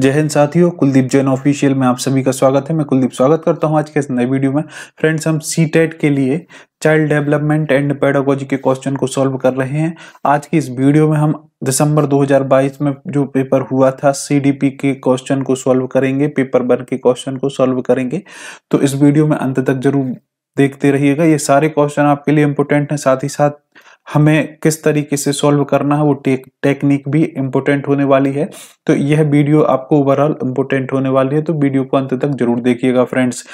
जय हिंद साथियों कुलदीप जैन ऑफिशियल में आप सभी का स्वागत है मैं कुलदीप स्वागत करता हूं आज के इस नए वीडियो में फ्रेंड्स हम सी टेट e के लिए चाइल्ड डेवलपमेंट एंड पेडागोजी के क्वेश्चन को सॉल्व कर रहे हैं आज की इस वीडियो में हम दिसंबर 2022 में जो पेपर हुआ था सीडीपी के क्वेश्चन को सॉल्व करेंगे पेपर वन के क्वेश्चन को सॉल्व करेंगे तो इस वीडियो में अंत तक जरूर देखते रहिएगा ये सारे क्वेश्चन आपके लिए इंपोर्टेंट हैं साथ ही साथ हमें किस तरीके से सॉल्व करना है वो टेक टेक्निक भी इम्पोर्टेंट होने वाली है तो यह वीडियो आपको ओवरऑल इम्पोर्टेंट होने वाली है तो वीडियो को अंत तक जरूर देखिएगा फ्रेंड्स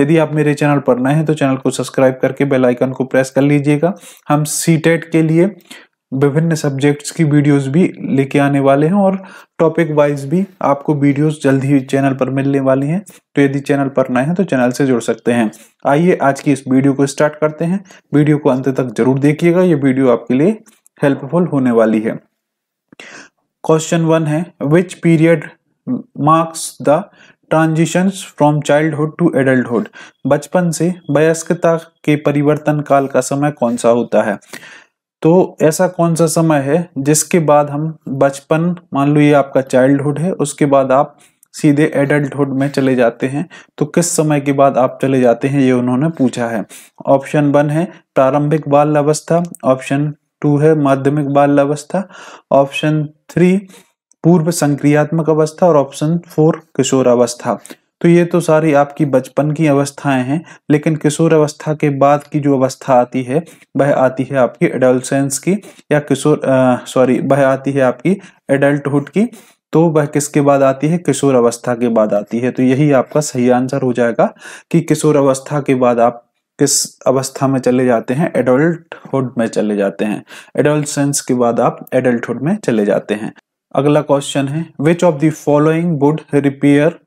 यदि आप मेरे चैनल पर नए हैं तो चैनल को सब्सक्राइब करके बेल आइकन को प्रेस कर लीजिएगा हम सी e के लिए विभिन्न सब्जेक्ट्स की वीडियोस भी लेके आने वाले हैं और टॉपिक वाइज भी आपको वीडियोस जल्द ही चैनल पर मिलने वाली हैं तो यदि चैनल पर नए हैं तो चैनल से जुड़ सकते हैं आइए आज की इस वीडियो को स्टार्ट करते हैं वीडियो को अंत तक जरूर देखिएगा ये वीडियो आपके लिए हेल्पफुल होने वाली है क्वेश्चन वन है which period marks the transition from childhood to adulthood बचपन से वयस्कता के परिवर्तन काल का समय कौन सा होता है तो ऐसा कौन सा समय है जिसके बाद हम बचपन मान लो ये आपका चाइल्डहुड है उसके बाद आप सीधे एडल्टहुड में चले जाते हैं तो किस समय के बाद आप चले जाते हैं ये उन्होंने पूछा है ऑप्शन वन है प्रारंभिक बाल अवस्था ऑप्शन टू है माध्यमिक बाल अवस्था ऑप्शन थ्री पूर्व संक्रियात्मक अवस्था और ऑप्शन फोर किशोर अवस्था तो ये तो सारी आपकी बचपन की अवस्थाएं हैं लेकिन किशोर अवस्था के बाद की जो अवस्था आती है वह आती है आपकी एडोलसेंस की या किशोर सॉरी वह आती है आपकी एडल्टहुड की तो वह किसके बाद आती है किशोर अवस्था के बाद आती है तो यही आपका सही आंसर हो जाएगा कि किशोर अवस्था के बाद आप किस अवस्था में चले जाते हैं एडल्टहुड में चले जाते हैं एडल्टेंस के बाद आप एडल्टहुड में चले जाते हैं अगला क्वेश्चन है which of the following would repair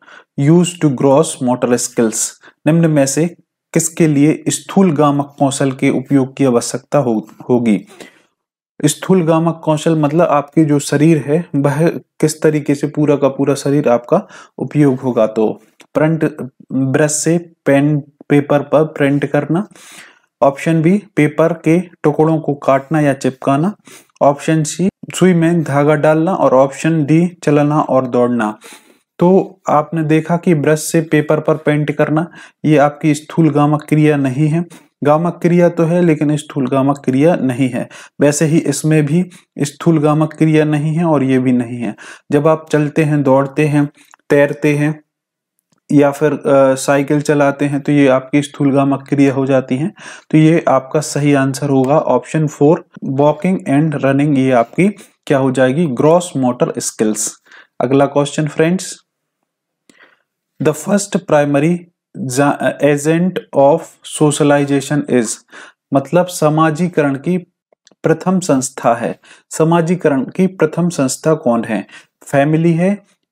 use to gross motor skills निम्न में से किसके लिए स्थूल गामक कौशल के उपयोग की आवश्यकता होगी स्थूल गामक कौशल मतलब आपके जो शरीर है वह किस तरीके से पूरा का पूरा शरीर आपका उपयोग होगा तो प्रिंट ब्रश से पेन पेपर पर प्रिंट करना ऑप्शन बी पेपर के टुकड़ों को काटना या चिपकाना ऑप्शन सी सुई में धागा डालना और ऑप्शन डी चलना और दौड़ना तो आपने देखा कि ब्रश से पेपर पर पेंट करना ये आपकी स्थूल गामक क्रिया नहीं है गामक क्रिया तो है लेकिन स्थूल गामक क्रिया नहीं है वैसे ही इसमें भी स्थूल गामक क्रिया नहीं है और ये भी नहीं है जब आप चलते हैं दौड़ते हैं तैरते हैं या फिर साइकिल चलाते हैं तो ये आपकी स्थूलगामक क्रिया हो जाती है तो ये आपका सही आंसर होगा option four walking and running ये आपकी क्या हो जाएगी ग्रॉस मोटर स्किल्स अगला question friends the first primary agent of socialization is मतलब समाजीकरण की प्रथम संस्था है समाजीकरण की प्रथम संस्था कौन है फैमिली है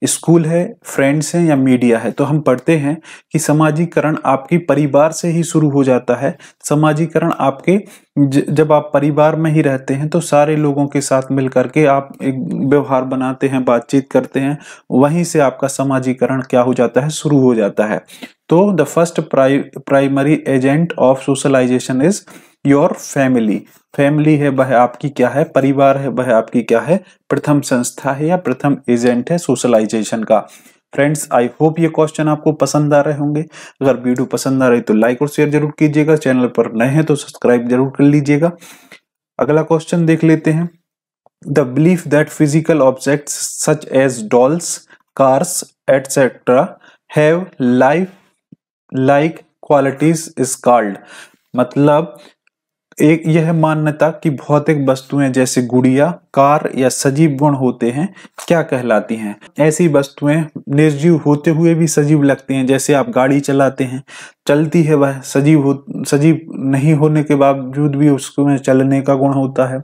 स्कूल है फ्रेंड्स हैं या मीडिया है तो हम पढ़ते हैं कि सामाजिकरण आपकी परिवार से ही शुरू हो जाता है समाजीकरण आपके जब आप परिवार में ही रहते हैं तो सारे लोगों के साथ मिल करके आप एक व्यवहार बनाते हैं बातचीत करते हैं वहीं से आपका समाजीकरण क्या हो जाता है शुरू हो जाता है तो the first pri primary agent of socialization is your family family है वह आपकी क्या है परिवार है वह आपकी क्या है प्रथम संस्था है या प्रथम एजेंट है सोशलाइजेशन का फ्रेंड्स आई होप ये क्वेश्चन आपको पसंद आ रहे होंगे अगर वीडियो पसंद आ रही तो लाइक और शेयर जरूर कीजिएगा चैनल पर नए हैं तो सब्सक्राइब जरूर कर लीजिएगा अगला क्वेश्चन देख लेते हैं the belief that physical object such as dolls cars etcetera have life like qualities is called मतलब एक यह मान्यता कि भौतिक वस्तुएं जैसे गुड़िया कार या सजीव गुण होते हैं क्या कहलाती हैं ऐसी वस्तुएं निर्जीव होते हुए भी सजीव लगती हैं जैसे आप गाड़ी चलाते हैं चलती है वह सजीव हो सजीव नहीं होने के बावजूद भी उसमें चलने का गुण होता है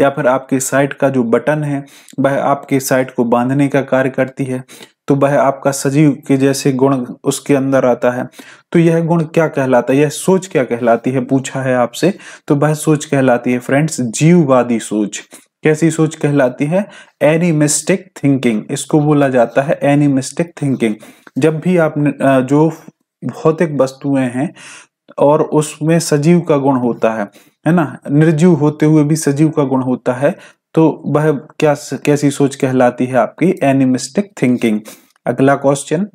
या फिर आपके साइट का जो बटन है वह आपके साइट को बांधने का कार्य करती है तो वह आपका सजीव के जैसे गुण उसके अंदर आता है तो यह गुण क्या कहलाता है यह सोच क्या कहलाती है पूछा है आपसे तो वह सोच कहलाती है फ्रेंड्स जीववादी सोच कैसी सोच कहलाती है एनिमिस्टिक थिंकिंग इसको बोला जाता है एनिमिस्टिक थिंकिंग जब भी आप जो भौतिक वस्तुएं हैं और उसमें सजीव का गुण होता है है ना निर्जीव होते हुए भी सजीव का गुण होता है तो वह क्या कैसी सोच कहलाती है आपकी एनिमिस्टिक थिंकिंग अगला क्वेश्चन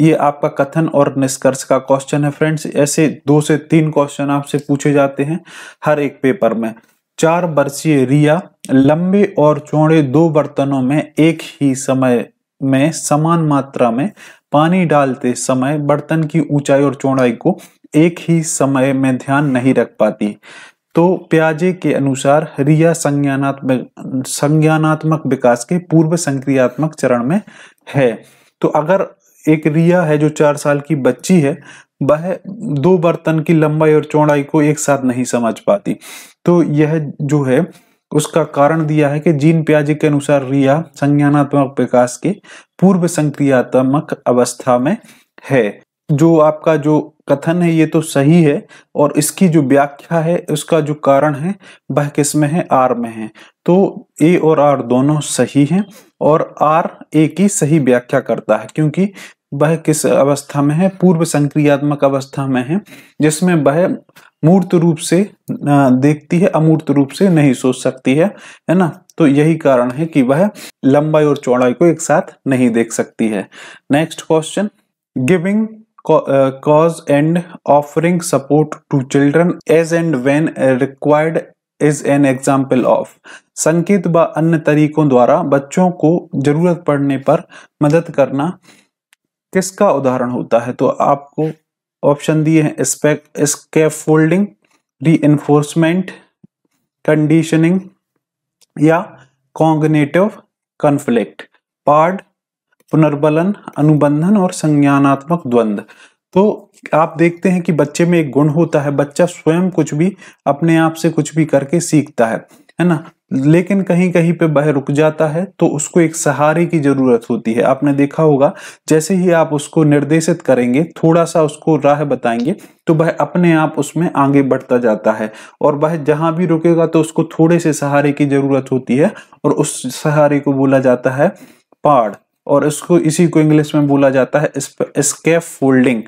ये आपका कथन और निष्कर्ष का क्वेश्चन है फ्रेंड्स ऐसे दो से तीन क्वेश्चन आपसे पूछे जाते हैं हर एक पेपर में चार वर्षीय रिया लंबे और चौड़े दो बर्तनों में एक ही समय में समान मात्रा में पानी डालते समय बर्तन की ऊंचाई और चौड़ाई को एक ही समय में ध्यान नहीं रख पाती तो प्याजे के अनुसार रिया संज्ञानात्मक संज्ञानात्मक विकास के पूर्व संक्रियात्मक चरण में है तो अगर एक रिया है जो चार साल की बच्ची है वह दो बर्तन की लंबाई और चौड़ाई को एक साथ नहीं समझ पाती तो यह जो है उसका कारण दिया है कि जीन प्याजे के अनुसार रिया संज्ञानात्मक विकास के पूर्व संक्रियात्मक अवस्था में है जो आपका जो कथन है ये तो सही है और इसकी जो व्याख्या है उसका जो कारण है वह किसमें है आर में है तो ए और आर दोनों सही हैं और आर ए की सही व्याख्या करता है क्योंकि वह किस अवस्था में है पूर्व संक्रियात्मक अवस्था में है जिसमें वह मूर्त रूप से देखती है अमूर्त रूप से नहीं सोच सकती है है ना तो यही कारण है कि वह लंबाई और चौड़ाई को एक साथ नहीं देख सकती है next question giving Uh, cause and offering support to children as and when required is an example of संकेत व अन्य तरीकों द्वारा बच्चों को जरूरत पड़ने पर मदद करना किसका उदाहरण होता है तो आपको ऑप्शन दिए हैं स्केफोल्डिंग फोल्डिंग री कंडीशनिंग या कॉन्गनेटिव कॉन्फ्लिक्ट पार्ट पुनर्बलन अनुबंधन और संज्ञानात्मक द्वंद तो आप देखते हैं कि बच्चे में एक गुण होता है बच्चा स्वयं कुछ भी अपने आप से कुछ भी करके सीखता है है ना लेकिन कहीं कहीं पे वह रुक जाता है तो उसको एक सहारे की जरूरत होती है आपने देखा होगा जैसे ही आप उसको निर्देशित करेंगे थोड़ा सा उसको राह बताएंगे तो वह अपने आप उसमें आगे बढ़ता जाता है और वह जहां भी रुकेगा तो उसको थोड़े से सहारे की जरूरत होती है और उस सहारे को बोला जाता है पाड़ और इसको इसी को इंग्लिश में बोला जाता है स्केप फोल्डिंग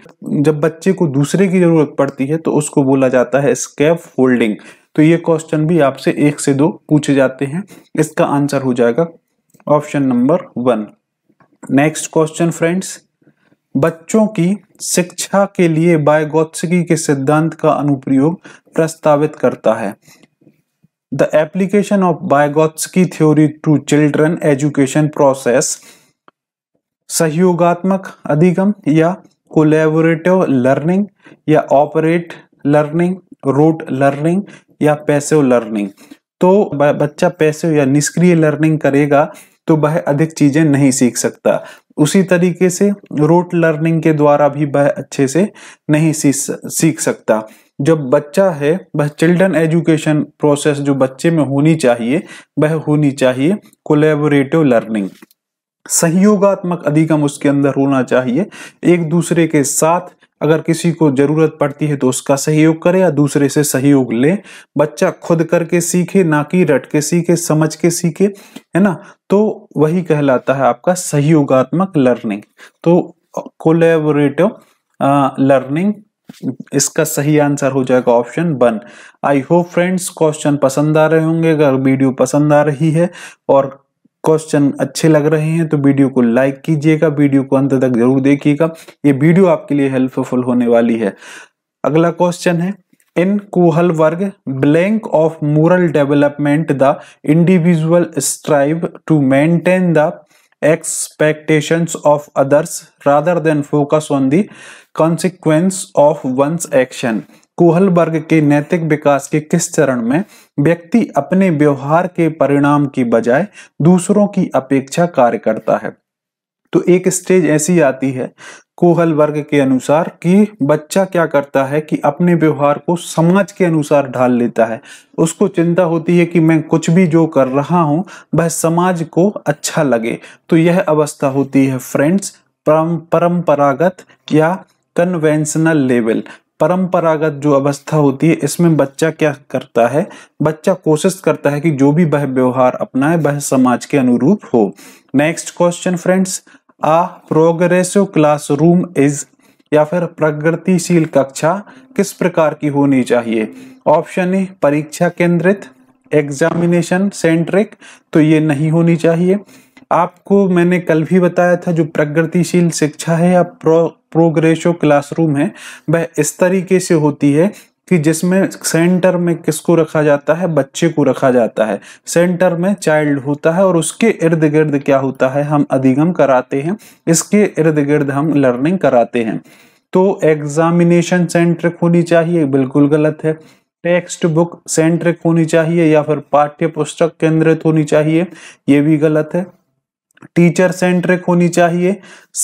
जब बच्चे को दूसरे की जरूरत पड़ती है तो उसको बोला जाता है स्केप फोल्डिंग तो ये क्वेश्चन भी आपसे एक से दो पूछे जाते हैं इसका आंसर हो जाएगा option number one next question friends बच्चों की शिक्षा के लिए बायगोत्सकी के सिद्धांत का अनुप्रयोग प्रस्तावित करता है the application of Vygotsky theory to children education process सहयोगात्मक अधिगम या कोलेबोरेटिव लर्निंग या ऑपरेट लर्निंग रोट लर्निंग या पैसिव लर्निंग तो बच्चा पैसिव या निष्क्रिय लर्निंग करेगा तो वह अधिक चीजें नहीं सीख सकता उसी तरीके से रोट लर्निंग के द्वारा भी वह अच्छे से नहीं सीख सकता जब बच्चा है वह चिल्ड्रन एजुकेशन प्रोसेस जो बच्चे में होनी चाहिए वह होनी चाहिए कोलेबोरेटिव लर्निंग सहयोगात्मक अधिगम उसके अंदर होना चाहिए एक दूसरे के साथ अगर किसी को ज़रूरत पड़ती है तो उसका सहयोग करे या दूसरे से सहयोग ले बच्चा खुद करके सीखे ना कि रट के सीखे समझ के सीखे है ना तो वही कहलाता है आपका सहयोगात्मक लर्निंग तो कोलेबोरेटिव लर्निंग इसका सही आंसर हो जाएगा option one I hope friends question पसंद आ रहे होंगे अगर वीडियो पसंद आ रही है और क्वेश्चन अच्छे लग रहे हैं तो वीडियो को लाइक कीजिएगा वीडियो को अंत तक जरूर देखिएगा ये वीडियो आपके लिए हेल्पफुल होने वाली है अगला क्वेश्चन है in Kohlberg blank of moral development the individual strive to maintain the of others rather than focus on on consequence of one's action Kohlberg के नैतिक विकास के किस चरण में व्यक्ति अपने व्यवहार के परिणाम की बजाय दूसरों की अपेक्षा कार्य करता है तो एक स्टेज ऐसी आती है कोहल वर्ग के अनुसार कि बच्चा क्या करता है कि अपने व्यवहार को समाज के अनुसार ढाल लेता है उसको चिंता होती है कि मैं कुछ भी जो कर रहा हूं वह समाज को अच्छा लगे तो यह अवस्था होती है फ्रेंड्स परम परंपरागत या कन्वेंशनल लेवल परंपरागत जो अवस्था होती है इसमें बच्चा क्या करता है बच्चा कोशिश करता है कि जो भी वह व्यवहार अपनाए वह समाज के अनुरूप हो next question friends a progressive classroom is या फिर प्रगतिशील कक्षा किस प्रकार की होनी चाहिए ऑप्शन ए परीक्षा केंद्रित एग्जामिनेशन सेंट्रिक तो ये नहीं होनी चाहिए आपको मैंने कल भी बताया था जो प्रगतिशील शिक्षा है या प्रो प्रोग्रेसिव क्लासरूम है वह इस तरीके से होती है कि जिसमें सेंटर में किसको रखा जाता है बच्चे को रखा जाता है सेंटर में चाइल्ड होता है और उसके इर्द गिर्द क्या होता है हम अधिगम कराते हैं इसके इर्द गिर्द हम लर्निंग कराते हैं तो एग्जामिनेशन सेंट्रिक होनी चाहिए बिल्कुल गलत है टेक्स्ट बुक सेंट्रिक होनी चाहिए या फिर पाठ्य पुस्तक केंद्रित होनी चाहिए ये भी गलत है टीचर सेंट्रिक होनी चाहिए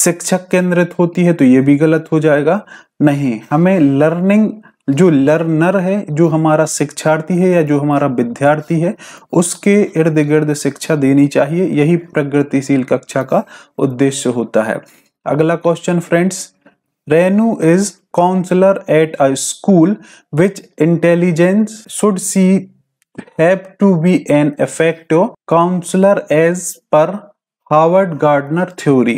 शिक्षक केंद्रित होती है तो ये भी गलत हो जाएगा नहीं हमें लर्निंग जो लर्नर है जो हमारा शिक्षार्थी है या जो हमारा विद्यार्थी है उसके इर्द गिर्द शिक्षा देनी चाहिए यही प्रगतिशील कक्षा का उद्देश्य होता है अगला question friends Renu is counsellor at a school which intelligence should she have to be an effective counsellor as per Howard Gardner theory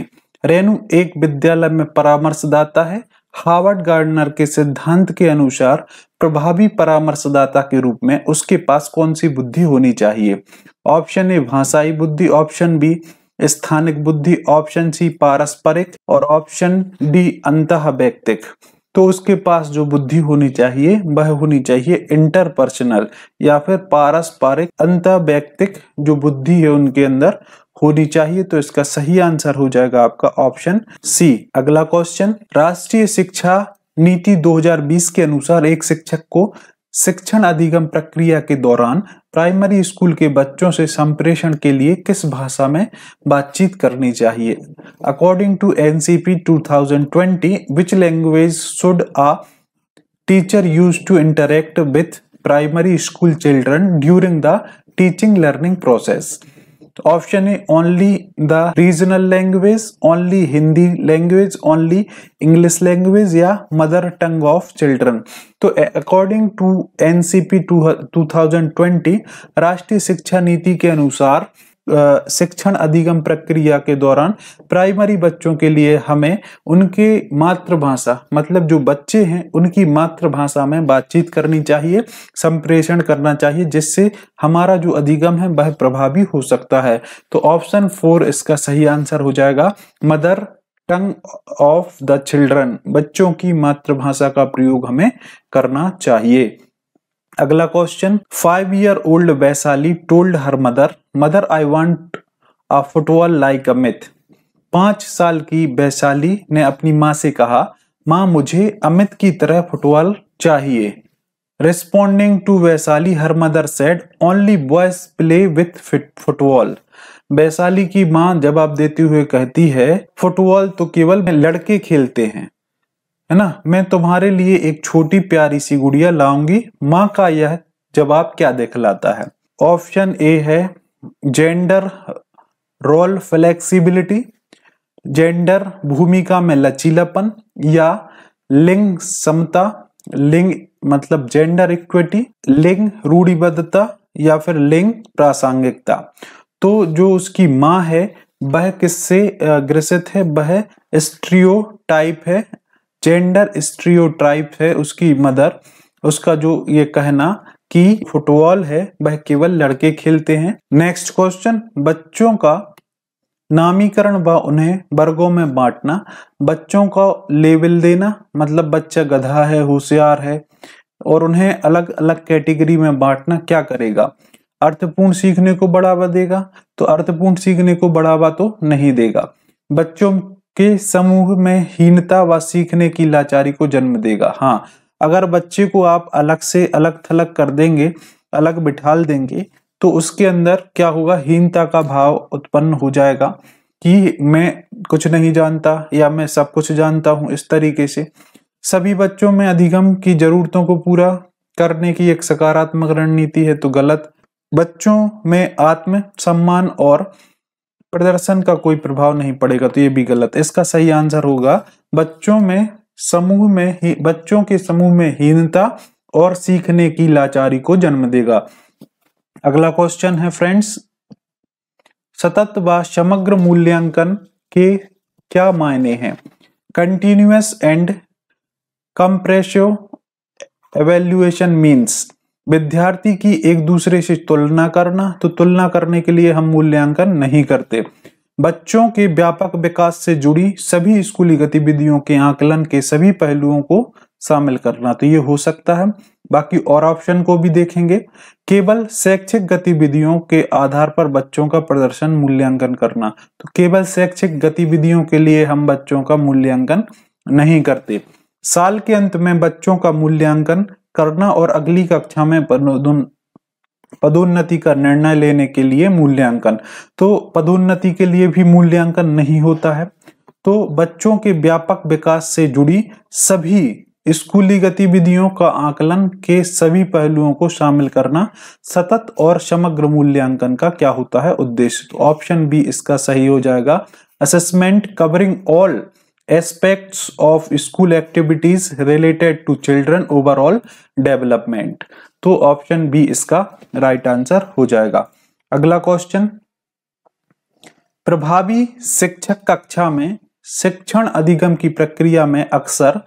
Renu एक विद्यालय में परामर्शदाता है हार्वर्ड गार्डनर के सिद्धांत के अनुसार प्रभावी परामर्शदाता के रूप में उसके पास कौन सी बुद्धि होनी चाहिए ऑप्शन ए भाषाई बुद्धि ऑप्शन बी स्थानिक बुद्धि ऑप्शन सी पारस्परिक और ऑप्शन डी अंत व्यक्तिक तो उसके पास जो बुद्धि होनी चाहिए वह होनी चाहिए इंटरपर्सनल या फिर पारस्परिक अंत व्यक्तिक जो बुद्धि है उनके अंदर होनी चाहिए तो इसका सही आंसर हो जाएगा आपका ऑप्शन सी अगला क्वेश्चन राष्ट्रीय शिक्षा नीति 2020 के अनुसार एक शिक्षक को शिक्षण अधिगम प्रक्रिया के दौरान प्राइमरी स्कूल के बच्चों से संप्रेषण के लिए किस भाषा में बातचीत करनी चाहिए according to N C P two thousand twenty which language should a teacher use to interact with primary school children during the teaching learning process तो ऑप्शन है only the regional language only Hindi language only English language या mother tongue of children तो according to NCP 2020 राष्ट्रीय शिक्षा नीति के अनुसार शिक्षण अधिगम प्रक्रिया के दौरान प्राइमरी बच्चों के लिए हमें उनकी मातृभाषा मतलब जो बच्चे हैं उनकी मातृभाषा में बातचीत करनी चाहिए संप्रेषण करना चाहिए जिससे हमारा जो अधिगम है वह प्रभावी हो सकता है तो ऑप्शन फोर इसका सही आंसर हो जाएगा mother tongue of the children बच्चों की मातृभाषा का प्रयोग हमें करना चाहिए अगला question five year old Vaishali told her mother mother I want a football like a myth पांच साल की वैशाली ने अपनी माँ से कहा माँ मुझे अमित की तरह फुटबॉल चाहिए responding to Vaishali her mother said only boys play with football Vaishali की माँ जवाब देते हुए कहती है फुटबॉल तो केवल लड़के खेलते हैं है ना मैं तुम्हारे लिए एक छोटी प्यारी सी गुड़िया लाऊंगी माँ का यह जवाब क्या दिखलाता है ऑप्शन ए है जेंडर रोल फ्लेक्सिबिलिटी जेंडर भूमिका में लचीलापन या लिंग समता लिंग मतलब जेंडर इक्विटी लिंग रूढ़िबद्धता या फिर लिंग प्रासंगिकता तो जो उसकी माँ है वह किससे ग्रसित है वह स्ट्रियो टाइप है जेंडर स्ट्रियोटाइप है उसकी मदर उसका जो ये कहना कि फुटबॉल है वह केवल लड़के खेलते हैं नेक्स्ट क्वेश्चन बच्चों का नामीकरण व उन्हें वर्गों में बांटना बच्चों का लेवल देना मतलब बच्चा गधा है होशियार है और उन्हें अलग अलग कैटेगरी में बांटना क्या करेगा अर्थपूर्ण सीखने को बढ़ावा देगा तो अर्थपूर्ण सीखने को बढ़ावा तो नहीं देगा बच्चों के समूह में हीनता व सीखने की लाचारी को जन्म देगा हाँ अगर बच्चे को आप अलग से अलग थलग कर देंगे अलग बिठाल देंगे तो उसके अंदर क्या होगा हीनता का भाव उत्पन्न हो जाएगा कि मैं कुछ नहीं जानता या मैं सब कुछ जानता हूँ इस तरीके से सभी बच्चों में अधिगम की जरूरतों को पूरा करने की एक सकारात्मक रणनीति है तो गलत बच्चों में आत्म सम्मान और प्रदर्शन का कोई प्रभाव नहीं पड़ेगा तो ये भी गलत इसका सही आंसर होगा बच्चों में समूह में ही बच्चों के समूह में हीनता और सीखने की लाचारी को जन्म देगा अगला क्वेश्चन है फ्रेंड्स सतत व समग्र मूल्यांकन के क्या मायने हैं continuous and comprehensive evaluation means विद्यार्थी की एक दूसरे से तुलना करना तो तुलना करने के लिए हम मूल्यांकन नहीं करते बच्चों के व्यापक विकास से जुड़ी सभी स्कूली गतिविधियों के आकलन के सभी पहलुओं को शामिल करना तो ये हो सकता है बाकी और ऑप्शन को भी देखेंगे केवल शैक्षिक गतिविधियों के आधार पर बच्चों का प्रदर्शन मूल्यांकन करना तो केवल शैक्षिक गतिविधियों के लिए हम बच्चों का मूल्यांकन नहीं करते साल के अंत में बच्चों का मूल्यांकन करना और अगली कक्षा में पदोन्नति का निर्णय लेने के लिए मूल्यांकन तो पदोन्नति के लिए भी मूल्यांकन नहीं होता है तो बच्चों के व्यापक विकास से जुड़ी सभी स्कूली गतिविधियों का आकलन के सभी पहलुओं को शामिल करना सतत और समग्र मूल्यांकन का क्या होता है उद्देश्य तो ऑप्शन बी इसका सही हो जाएगा assessment covering all aspects of school activities related to children overall development तो ऑप्शन बी इसका राइट right आंसर हो जाएगा अगला क्वेश्चन प्रभावी शिक्षक कक्षा में शिक्षण अधिगम की प्रक्रिया में अक्सर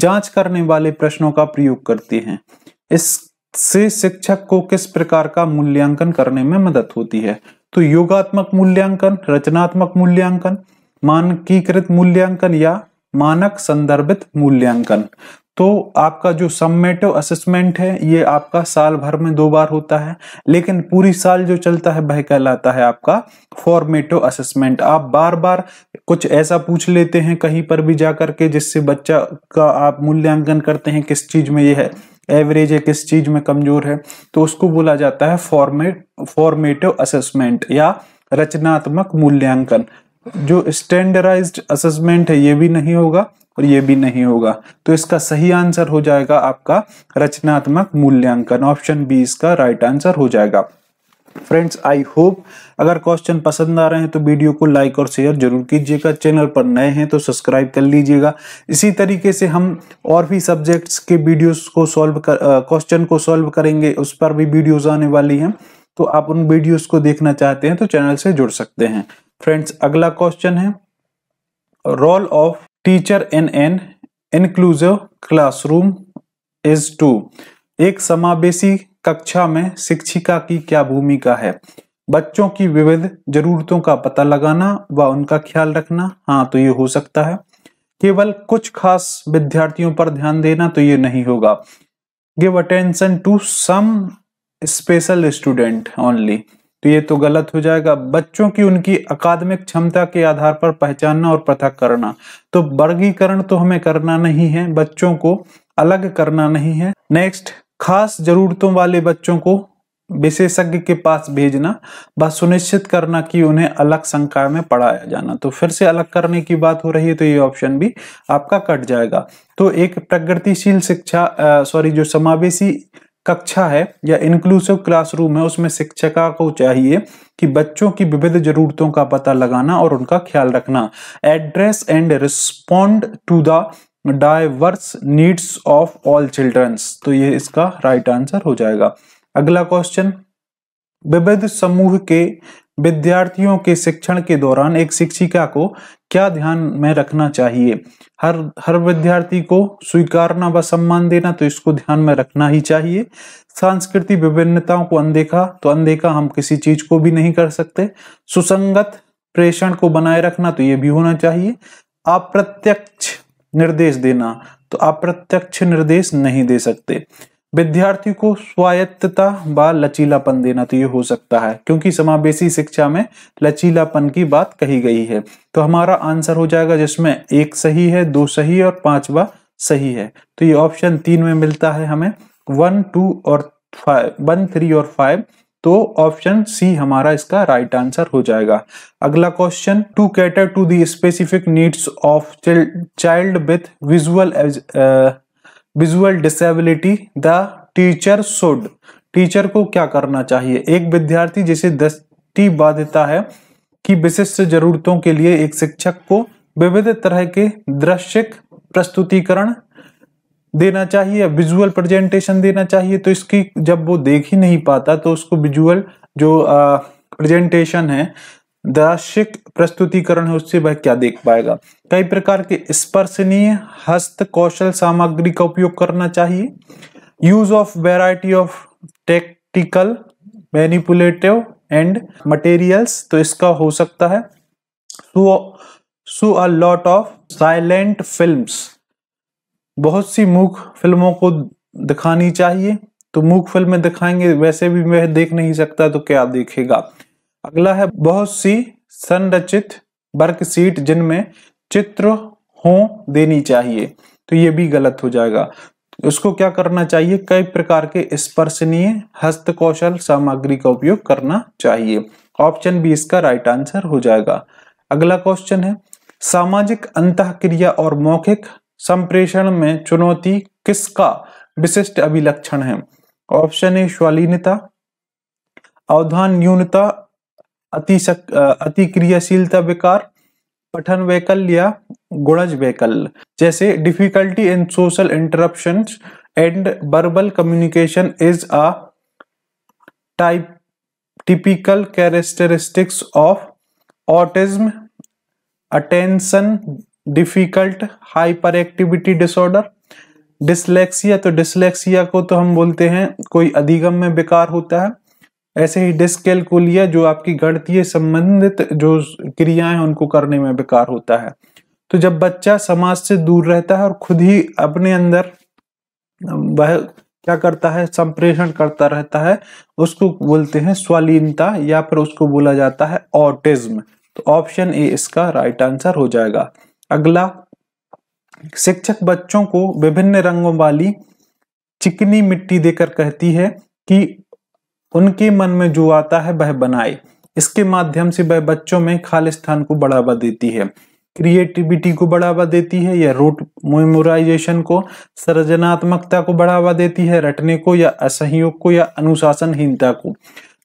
जांच करने वाले प्रश्नों का प्रयोग करते हैं इससे शिक्षक को किस प्रकार का मूल्यांकन करने में मदद होती है तो योगात्मक मूल्यांकन रचनात्मक मूल्यांकन मानकीकृत मूल्यांकन या मानक संदर्भित मूल्यांकन तो आपका जो सम्मेटिव असेसमेंट है ये आपका साल भर में दो बार होता है लेकिन पूरी साल जो चलता है वह कहलाता है आपका फॉर्मेटिव असेसमेंट आप बार बार कुछ ऐसा पूछ लेते हैं कहीं पर भी जा करके जिससे बच्चा का आप मूल्यांकन करते हैं किस चीज में ये है एवरेज है किस चीज में कमजोर है तो उसको बोला जाता है फॉर्मेट फॉर्मेटिव असेसमेंट या रचनात्मक मूल्यांकन जो स्टैंडर्डाइज्ड असेसमेंट है ये भी नहीं होगा और ये भी नहीं होगा तो इसका सही आंसर हो जाएगा आपका रचनात्मक मूल्यांकन ऑप्शन बी इसका राइट आंसर हो जाएगा फ्रेंड्स आई होप अगर क्वेश्चन पसंद आ रहे हैं तो वीडियो को लाइक और शेयर जरूर कीजिएगा चैनल पर नए हैं तो सब्सक्राइब कर लीजिएगा इसी तरीके से हम और भी सब्जेक्ट्स के वीडियोस को सॉल्व कर क्वेश्चन को सॉल्व करेंगे उस पर भी वीडियोस आने वाली हैं तो आप उन वीडियोस को देखना चाहते हैं तो चैनल से जुड़ सकते हैं फ्रेंड्स अगला क्वेश्चन है role of teacher in an inclusive classroom is to एक समावेशी कक्षा में शिक्षिका की क्या भूमिका है बच्चों की विविध जरूरतों का पता लगाना व उनका ख्याल रखना हाँ तो ये हो सकता है केवल कुछ खास विद्यार्थियों पर ध्यान देना तो ये नहीं होगा give attention to some special student only तो ये तो गलत हो जाएगा बच्चों की उनकी अकादमिक क्षमता के आधार पर पहचानना और पृथक करना तो वर्गीकरण तो हमें करना नहीं है बच्चों को अलग करना नहीं है नेक्स्ट खास जरूरतों वाले बच्चों को विशेषज्ञ के पास भेजना व सुनिश्चित करना कि उन्हें अलग संकाय में पढ़ाया जाना तो फिर से अलग करने की बात हो रही है तो ये ऑप्शन भी आपका कट जाएगा तो एक प्रगतिशील शिक्षा सॉरी जो समावेशी कक्षा है या इंक्लूसिव क्लासरूम है उसमें शिक्षिका को चाहिए कि बच्चों की विविध जरूरतों का पता लगाना और उनका ख्याल रखना address and respond to the diverse needs of all childrens तो ये इसका राइट right आंसर हो जाएगा अगला क्वेश्चन विविध समूह के विद्यार्थियों के शिक्षण के दौरान एक शिक्षिका को क्या ध्यान में रखना चाहिए हर हर विद्यार्थी को स्वीकारना व सम्मान देना तो इसको ध्यान में रखना ही चाहिए सांस्कृतिक विभिन्नताओं को अनदेखा तो अनदेखा हम किसी चीज को भी नहीं कर सकते सुसंगत प्रेषण को बनाए रखना तो ये भी होना चाहिए अप्रत्यक्ष निर्देश देना तो अप्रत्यक्ष निर्देश नहीं दे सकते विद्यार्थी को स्वायत्तता व लचीलापन देना तो ये हो सकता है क्योंकि समावेशी शिक्षा में लचीलापन की बात कही गई है तो हमारा आंसर हो जाएगा जिसमें एक सही है दो सही और पांचवा सही है तो ये ऑप्शन तीन में मिलता है हमें वन टू और फाइव वन थ्री और फाइव तो ऑप्शन सी हमारा इसका राइट right आंसर हो जाएगा अगला question to cater to the specific needs of child with visual visual disability the teacher should teacher को क्या करना चाहिए एक विद्यार्थी जिसे दृष्टि बाधिता है कि विशिष्ट जरूरतों के लिए एक शिक्षक को विविध तरह के दृश्य प्रस्तुतिकरण देना चाहिए विजुअल प्रेजेंटेशन देना चाहिए तो इसकी जब वो देख ही नहीं पाता तो उसको विजुअल जो प्रेजेंटेशन है दृश्यक प्रस्तुतिकरण है उससे वह क्या देख पाएगा कई प्रकार के स्पर्शनीय हस्त कौशल सामग्री का उपयोग करना चाहिए use of variety of tactical manipulative and materials तो इसका हो सकता है लॉट ऑफ साइलेंट फिल्म्स बहुत सी मूक फिल्मों को दिखानी चाहिए तो मूक फिल्में दिखाएंगे वैसे भी वह देख नहीं सकता तो क्या देखेगा अगला है बहुत सी संरचित वर्कशीट जिनमें चित्र हो देनी चाहिए तो ये भी गलत हो जाएगा उसको क्या करना चाहिए कई प्रकार के स्पर्शनीय हस्त कौशल सामग्री का उपयोग करना चाहिए ऑप्शन बी इसका राइट आंसर हो जाएगा अगला क्वेश्चन है सामाजिक अंत क्रिया और मौखिक संप्रेषण में चुनौती किसका विशिष्ट अभिलक्षण है ऑप्शन ए श्वालीनता अवधान न्यूनता अति अति क्रियाशीलता विकार पठन वैकल या गुणज वैकल जैसे difficulty in social interruption and verbal communication is a type typical characteristics of autism attention difficult hyperactivity disorder dyslexia तो डिसलेक्सिया को तो हम बोलते हैं कोई अधिगम में बेकार होता है ऐसे ही डिस्केलकुलिया जो आपकी गणतीय संबंधित जो क्रियाएं उनको करने में बेकार होता है तो जब बच्चा समाज से दूर रहता है और खुद ही अपने अंदर वह क्या करता है संप्रेषण करता रहता है उसको बोलते हैं स्वालीनता या फिर उसको बोला जाता है ऑटिज्म तो ऑप्शन ए इसका राइट आंसर हो जाएगा अगला शिक्षक बच्चों को विभिन्न रंगों वाली चिकनी मिट्टी देकर कहती है कि उनके मन में जो आता है वह बनाए इसके माध्यम से वह बच्चों में खालिस्तान को बढ़ावा देती है क्रिएटिविटी को बढ़ावा देती है या रूट मेमोराइजेशन को सृजनात्मकता को बढ़ावा देती है रटने को या असहयोग को या अनुशासनहीनता को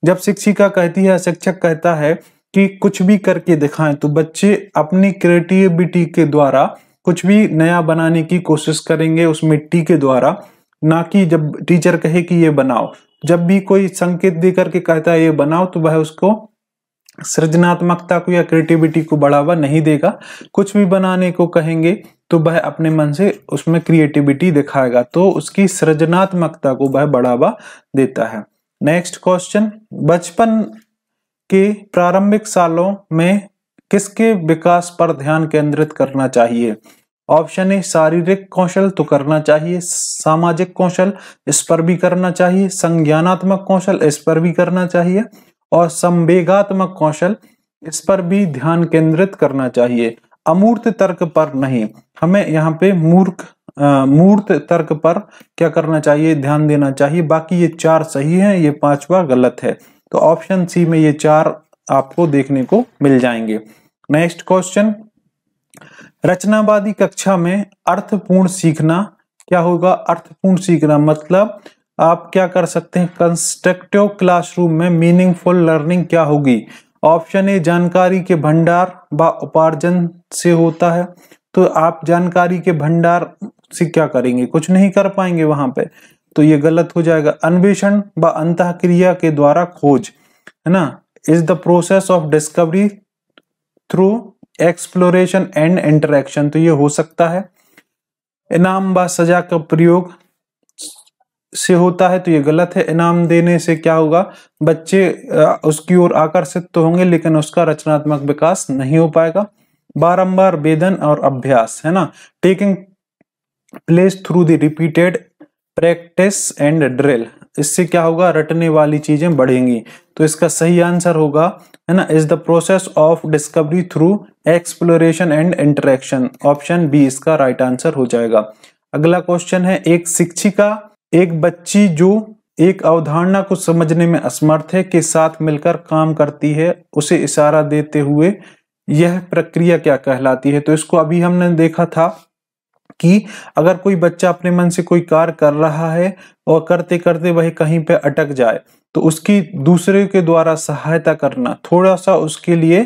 जब शिक्षिका कहती है शिक्षक कहता है कि कुछ भी करके दिखाएं तो बच्चे अपनी क्रिएटिविटी के द्वारा कुछ भी नया बनाने की कोशिश करेंगे उस मिट्टी के द्वारा ना कि जब टीचर कहे कि ये बनाओ जब भी कोई संकेत देकर के कहता है ये बनाओ तो वह उसको सृजनात्मकता को या क्रिएटिविटी को बढ़ावा नहीं देगा कुछ भी बनाने को कहेंगे तो वह अपने मन से उसमें क्रिएटिविटी दिखाएगा तो उसकी सृजनात्मकता को वह बढ़ावा देता है नेक्स्ट क्वेश्चन बचपन के प्रारंभिक सालों में किसके विकास पर ध्यान केंद्रित करना चाहिए ऑप्शन ए शारीरिक कौशल तो करना चाहिए सामाजिक कौशल इस पर भी करना चाहिए संज्ञानात्मक कौशल इस पर भी करना चाहिए और संवेगात्मक कौशल इस पर भी ध्यान केंद्रित करना चाहिए अमूर्त तर्क पर नहीं हमें यहाँ पे मूर्ख मूर्त तर्क पर क्या करना चाहिए ध्यान देना चाहिए बाकी ये चार सही है ये पांचवा गलत है तो ऑप्शन सी में ये चार आपको देखने को मिल जाएंगे नेक्स्ट क्वेश्चन रचनावादी कक्षा में अर्थपूर्ण सीखना क्या होगा अर्थपूर्ण सीखना मतलब आप क्या कर सकते हैं कंस्ट्रक्टिव क्लासरूम में मीनिंगफुल लर्निंग क्या होगी ऑप्शन ए जानकारी के भंडार व उपार्जन से होता है तो आप जानकारी के भंडार से क्या करेंगे कुछ नहीं कर पाएंगे वहां पे तो ये गलत हो जाएगा अन्वेषण व अंत क्रिया के द्वारा खोज है ना is the process of discovery through exploration and interaction तो ये हो सकता है इनाम व सजा का प्रयोग से होता है तो ये गलत है इनाम देने से क्या होगा बच्चे उसकी ओर आकर्षित तो होंगे लेकिन उसका रचनात्मक विकास नहीं हो पाएगा बारंबार वेदन और अभ्यास है ना taking place through the repeated practice and drill इससे क्या होगा रटने वाली चीजें बढ़ेंगी तो इसका सही आंसर होगा है ना is the process of discovery through exploration and interaction option B इसका राइट right आंसर हो जाएगा अगला क्वेश्चन है एक शिक्षिका एक बच्ची जो एक अवधारणा को समझने में असमर्थ है के साथ मिलकर काम करती है उसे इशारा देते हुए यह प्रक्रिया क्या कहलाती है तो इसको अभी हमने देखा था कि अगर कोई बच्चा अपने मन से कोई कार्य कर रहा है और करते करते वह कहीं पे अटक जाए तो उसकी दूसरे के द्वारा सहायता करना थोड़ा सा उसके लिए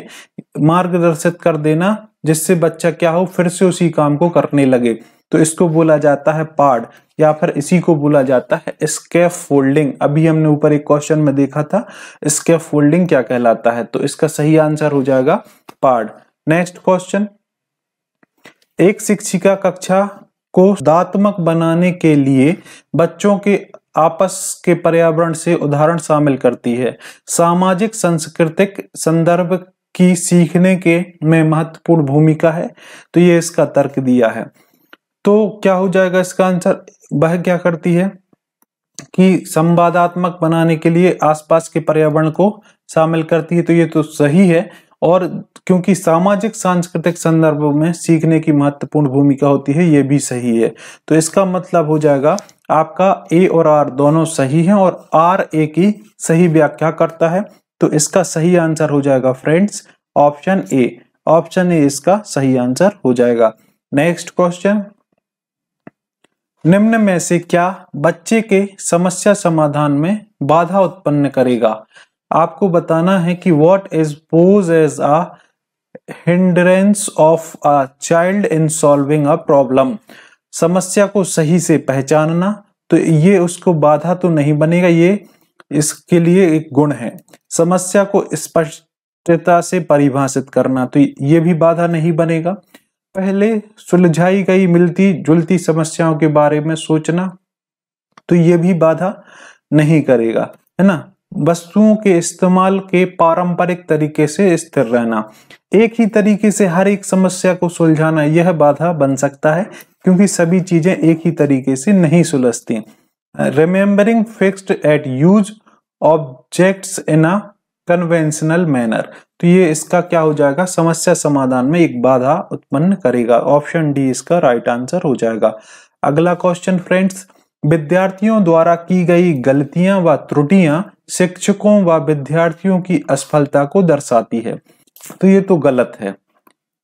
मार्गदर्शित कर देना जिससे बच्चा क्या हो फिर से उसी काम को करने लगे तो इसको बोला जाता है पार्ड या फिर इसी को बोला जाता है स्केफ फोल्डिंग अभी हमने ऊपर एक क्वेश्चन में देखा था स्केफ फोल्डिंग क्या कहलाता है तो इसका सही आंसर हो जाएगा पार्ड नेक्स्ट क्वेश्चन एक शिक्षिका कक्षा को दात्मक बनाने के लिए बच्चों के आपस के पर्यावरण से उदाहरण शामिल करती है सामाजिक सांस्कृतिक संदर्भ की सीखने के में महत्वपूर्ण भूमिका है तो ये इसका तर्क दिया है तो क्या हो जाएगा इसका आंसर वह क्या करती है कि संवादात्मक बनाने के लिए आसपास के पर्यावरण को शामिल करती है तो ये तो सही है और क्योंकि सामाजिक सांस्कृतिक संदर्भ में सीखने की महत्वपूर्ण भूमिका होती है ये भी सही है तो इसका मतलब हो जाएगा आपका ए और आर दोनों सही हैं और आर ए की सही व्याख्या करता है तो इसका सही आंसर हो जाएगा friends option A option A इसका सही आंसर हो जाएगा नेक्स्ट क्वेश्चन निम्न में से क्या बच्चे के समस्या समाधान में बाधा उत्पन्न करेगा आपको बताना है कि what is pose as a hindrance of a child in solving a problem समस्या को सही से पहचानना तो ये उसको बाधा तो नहीं बनेगा ये इसके लिए एक गुण है समस्या को स्पष्टता से परिभाषित करना तो ये भी बाधा नहीं बनेगा पहले सुलझाई गई मिलती जुलती समस्याओं के बारे में सोचना तो ये भी बाधा नहीं करेगा है ना वस्तुओं के इस्तेमाल के पारंपरिक तरीके से स्थिर रहना एक ही तरीके से हर एक समस्या को सुलझाना यह बाधा बन सकता है क्योंकि सभी चीजें एक ही तरीके से नहीं सुलझती remembering fixed at use objects in a conventional manner तो ये इसका क्या हो जाएगा समस्या समाधान में एक बाधा उत्पन्न करेगा ऑप्शन डी इसका राइट right आंसर हो जाएगा अगला क्वेश्चन फ्रेंड्स विद्यार्थियों द्वारा की गई गलतियां व त्रुटियां शिक्षकों व विद्यार्थियों की असफलता को दर्शाती है तो ये तो गलत है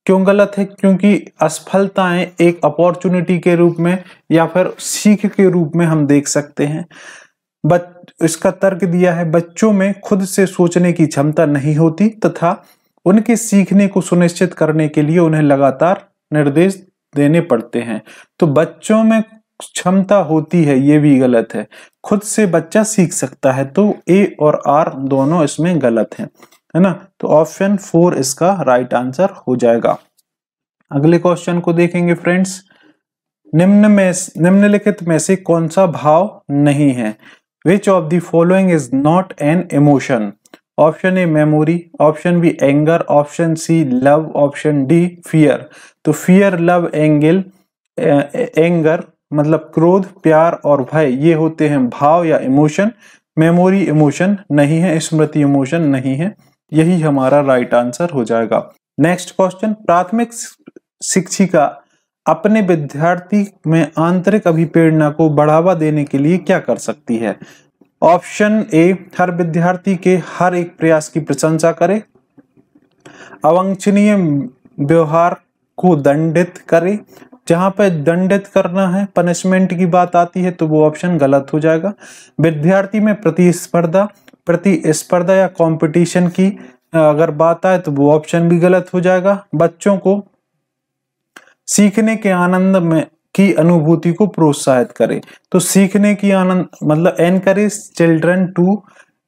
क्यों गलत है क्योंकि असफलताएं एक अपॉर्चुनिटी के रूप में या फिर सीख के रूप में हम देख सकते हैं बच इसका तर्क दिया है बच्चों में खुद से सोचने की क्षमता नहीं होती तथा उनके सीखने को सुनिश्चित करने के लिए उन्हें लगातार निर्देश देने पड़ते हैं तो बच्चों में क्षमता होती है ये भी गलत है खुद से बच्चा सीख सकता है तो ए और आर दोनों इसमें गलत हैं है ना तो ऑप्शन फोर इसका राइट आंसर हो जाएगा अगले क्वेश्चन को देखेंगे फ्रेंड्स निम्न में निम्नलिखित में से कौन सा भाव नहीं है which of the following is not an emotion option A memory option B anger option C love option D fear तो फियर लव एंगल एंगर मतलब क्रोध प्यार और भय ये होते हैं भाव या इमोशन मेमोरी इमोशन नहीं है स्मृति इमोशन नहीं है यही हमारा राइट आंसर हो जाएगा नेक्स्ट क्वेश्चन प्राथमिक शिक्षिका अपने विद्यार्थी में आंतरिक अभिप्रेरणा को बढ़ावा देने के लिए क्या कर सकती है ऑप्शन ए हर विद्यार्थी के हर एक प्रयास की प्रशंसा करे अवंछनीय व्यवहार को दंडित करे जहाँ पर दंडित करना है पनिशमेंट की बात आती है तो वो ऑप्शन गलत हो जाएगा विद्यार्थी में प्रतिस्पर्धा प्रतिस्पर्धा या कंपटीशन की अगर बात आए तो वो ऑप्शन भी गलत हो जाएगा बच्चों को सीखने के आनंद में की अनुभूति को प्रोत्साहित करें तो सीखने की आनंद मतलब encourage children to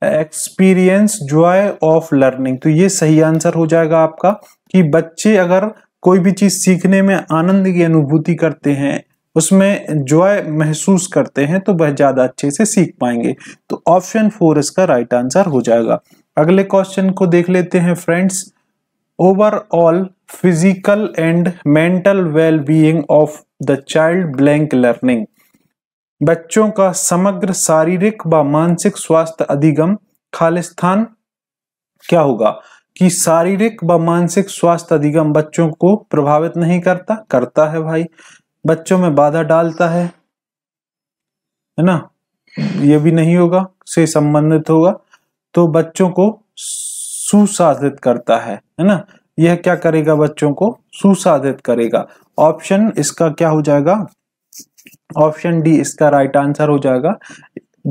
experience joy of learning तो ये सही आंसर हो जाएगा आपका कि बच्चे अगर कोई भी चीज़ सीखने में आनंद की अनुभूति करते हैं उसमें जॉय महसूस करते हैं तो वह ज़्यादा अच्छे से सीख पाएंगे तो ऑप्शन फोर इसका राइट आंसर हो जाएगा अगले क्वेश्चन को देख लेते हैं friends overall physical and mental well being of the child blank learning बच्चों का समग्र शारीरिक व मानसिक स्वास्थ्य अधिगम खालिस्थान क्या होगा कि शारीरिक व मानसिक स्वास्थ्य अधिगम बच्चों को प्रभावित नहीं करता करता है भाई बच्चों में बाधा डालता है है ना ये भी नहीं होगा से संबंधित होगा तो बच्चों को सुसाधित करता है है ना यह क्या करेगा बच्चों को सुसाधित करेगा ऑप्शन इसका क्या हो जाएगा ऑप्शन डी इसका राइट आंसर हो जाएगा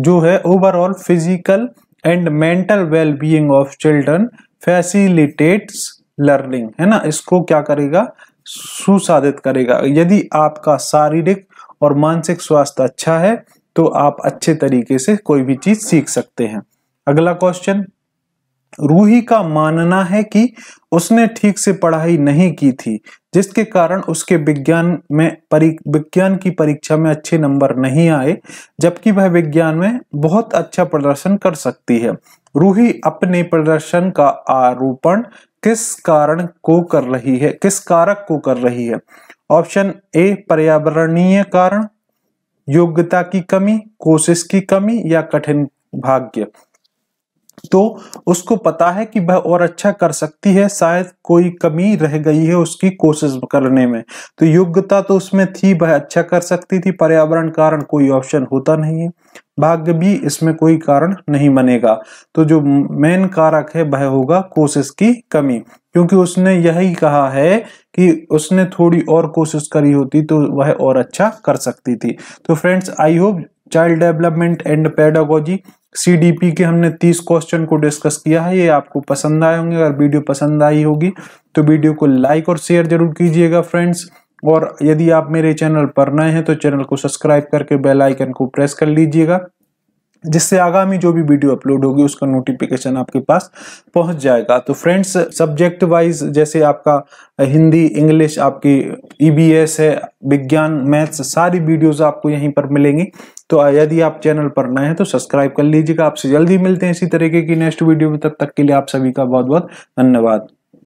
जो है overall physical and mental well being of children facilitates learning है ना इसको क्या करेगा सुसाधित करेगा यदि आपका शारीरिक और मानसिक स्वास्थ्य अच्छा है तो आप अच्छे तरीके से कोई भी चीज सीख सकते हैं अगला क्वेश्चन रूही का मानना है कि उसने ठीक से पढ़ाई नहीं की थी जिसके कारण उसके विज्ञान में परी विज्ञान की परीक्षा में अच्छे नंबर नहीं आए जबकि वह विज्ञान में बहुत अच्छा प्रदर्शन कर सकती है रूही अपने प्रदर्शन का आरोपण किस कारण को कर रही है किस कारक को कर रही है ऑप्शन ए पर्यावरणीय कारण योग्यता की कमी कोशिश की कमी या कठिन भाग्य तो उसको पता है कि वह और अच्छा कर सकती है शायद कोई कमी रह गई है उसकी कोशिश करने में तो योग्यता तो उसमें थी वह अच्छा कर सकती थी पर्यावरण कारण कोई ऑप्शन होता नहीं है भाग्य भी इसमें कोई कारण नहीं बनेगा तो जो मेन कारक है वह होगा कोशिश की कमी क्योंकि उसने यही कहा है कि उसने थोड़ी और कोशिश करी होती तो वह और अच्छा कर सकती थी तो friends I hope child development and pedagogy CDP के हमने 30 क्वेश्चन को डिस्कस किया है ये आपको पसंद आए होंगे अगर वीडियो पसंद आई होगी तो वीडियो को लाइक और शेयर जरूर कीजिएगा फ्रेंड्स और यदि आप मेरे चैनल पर नए हैं तो चैनल को सब्सक्राइब करके बेल आइकन को प्रेस कर लीजिएगा जिससे आगामी जो भी वीडियो अपलोड होगी उसका नोटिफिकेशन आपके पास पहुंच जाएगा तो फ्रेंड्स सब्जेक्ट वाइज जैसे आपका हिंदी इंग्लिश आपकी ईबीएस है विज्ञान मैथ्स सारी वीडियोस आपको यहीं पर मिलेंगी तो यदि आप चैनल पर नए हैं तो सब्सक्राइब कर लीजिएगा आपसे जल्दी मिलते हैं इसी तरीके की नेक्स्ट वीडियो में तब तक के लिए आप सभी का बहुत बहुत धन्यवाद